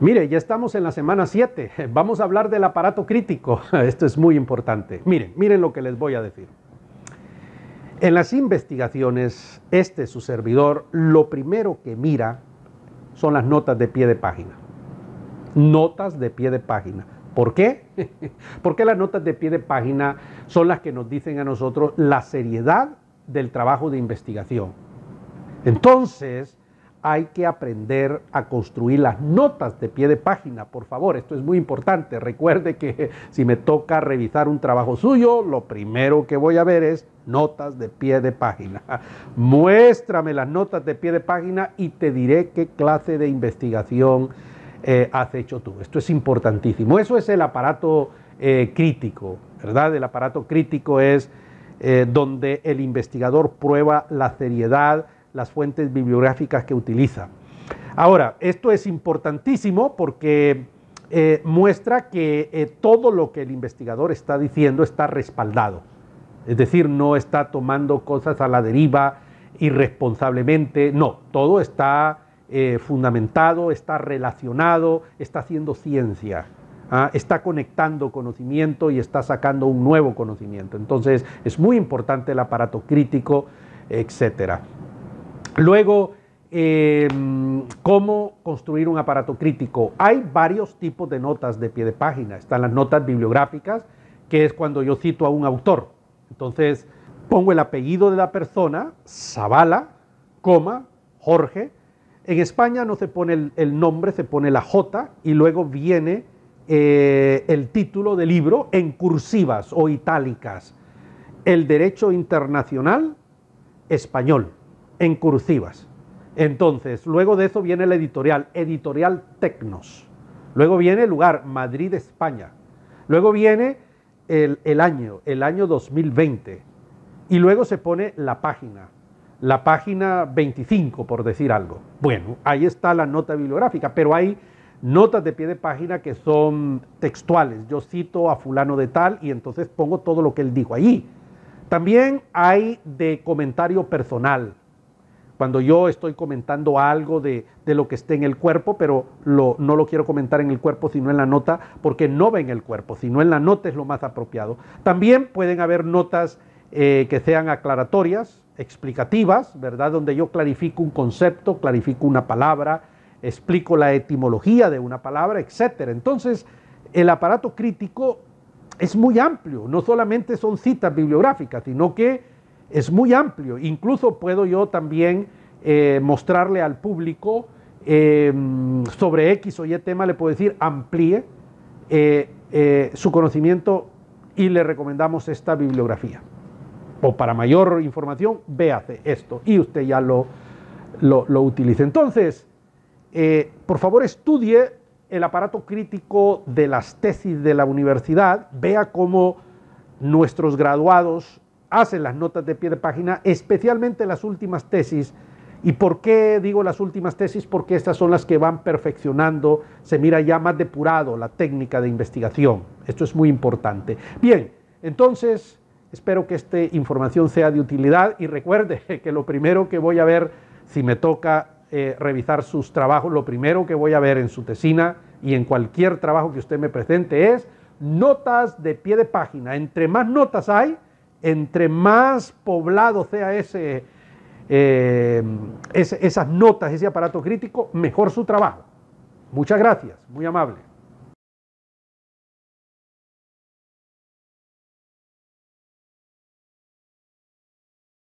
Mire, ya estamos en la semana 7. Vamos a hablar del aparato crítico. Esto es muy importante. Miren, miren lo que les voy a decir. En las investigaciones, este su servidor lo primero que mira son las notas de pie de página. Notas de pie de página. ¿Por qué? Porque las notas de pie de página son las que nos dicen a nosotros la seriedad del trabajo de investigación. Entonces, hay que aprender a construir las notas de pie de página, por favor, esto es muy importante. Recuerde que si me toca revisar un trabajo suyo, lo primero que voy a ver es notas de pie de página. Muéstrame las notas de pie de página y te diré qué clase de investigación eh, has hecho tú. Esto es importantísimo. Eso es el aparato eh, crítico, ¿verdad? El aparato crítico es eh, donde el investigador prueba la seriedad, las fuentes bibliográficas que utiliza. Ahora, esto es importantísimo porque eh, muestra que eh, todo lo que el investigador está diciendo está respaldado. Es decir, no está tomando cosas a la deriva irresponsablemente, no, todo está eh, fundamentado, está relacionado, está haciendo ciencia. ¿ah? está conectando conocimiento y está sacando un nuevo conocimiento. Entonces es muy importante el aparato crítico, etcétera. Luego, eh, cómo construir un aparato crítico. Hay varios tipos de notas de pie de página. Están las notas bibliográficas, que es cuando yo cito a un autor. Entonces, pongo el apellido de la persona, Zavala, coma, Jorge. En España no se pone el, nombre, se pone la J y luego viene eh, el título del libro en cursivas o itálicas. El derecho internacional español en cursivas. Entonces, luego de eso viene el editorial, editorial Tecnos. Luego viene el lugar, Madrid, España. Luego viene el, el, año, el año 2020. Y luego se pone la página, la página 25, por decir algo. Bueno, ahí está la nota bibliográfica, pero hay notas de pie de página que son textuales. Yo cito a fulano de tal y entonces pongo todo lo que él dijo allí. También hay de comentario personal cuando yo estoy comentando algo de, lo que esté en el cuerpo, pero no lo quiero comentar en el cuerpo, sino en la nota, porque no ven en el cuerpo, sino en la nota es lo más apropiado. También pueden haber notas eh, que sean aclaratorias, explicativas, ¿verdad? Donde yo clarifico un concepto, clarifico una palabra, explico la etimología de una palabra, etc. Entonces, el aparato crítico es muy amplio, no solamente son citas bibliográficas, sino que es muy amplio. Incluso puedo yo también eh, mostrarle al público em, sobre X o Y tema, le puedo decir amplíe eh, eh, su conocimiento y le recomendamos esta bibliografía. O para mayor información, véase esto y usted ya lo, lo, lo utilice. Entonces, por favor estudie el aparato crítico de las tesis de la universidad, vea cómo nuestros graduados hacen las notas de pie de página, especialmente las últimas tesis. ¿Y por qué digo las últimas tesis? Porque estas son las que van perfeccionando, se mira ya más depurado la técnica de investigación. Esto es muy importante. Bien, entonces espero que esta información sea de utilidad y recuerde que lo primero que voy a ver, si me toca eh, revisar sus trabajos, lo primero que voy a ver en su tesina y en cualquier trabajo que usted me presente es notas de pie de página. Entre más notas hay, entre más poblado sea eh, ese, esas notas, ese aparato crítico, mejor su trabajo. Muchas gracias, muy amable.